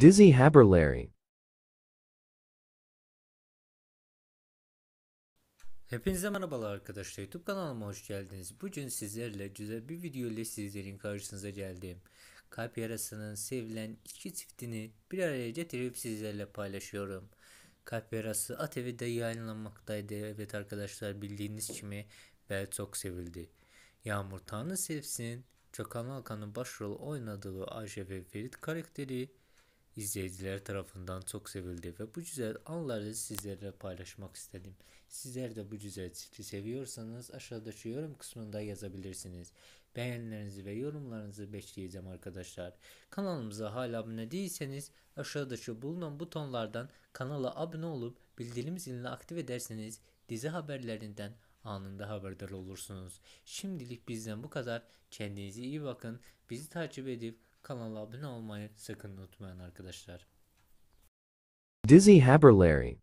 Dizzy Haberleri Hepinize merhabalar arkadaşlar YouTube kanalıma hoş geldiniz. Bugün sizlerle güzel bir video ile sizlerin karşınıza geldim. Kalp yarasının sevilen iki çiftini bir araya getirip sizlerle paylaşıyorum. Kalp yarası ATV'de yayınlanmaktaydı. Evet arkadaşlar bildiğiniz gibi ve çok sevildi. Yağmur Tanrı sevsin. Gökhan Alkan'ın başrol oynadığı Ayşe ve Ferit karakteri izleyiciler tarafından çok sevildi ve bu güzel anları sizlerle paylaşmak istedim. Sizler de bu güzel çifti seviyorsanız aşağıdaki yorum kısmında yazabilirsiniz. Beğenilerinizi ve yorumlarınızı bekleyeceğim arkadaşlar. Kanalımıza hala abone değilseniz aşağıdaki bulunan butonlardan kanala abone olup bildirim zilini aktif ederseniz dizi haberlerinden anında haberdar olursunuz. Şimdilik bizden bu kadar. Kendinize iyi bakın. Bizi takip edip Kanala abone olmayı sakın unutmayın arkadaşlar. Dizzy Haberlary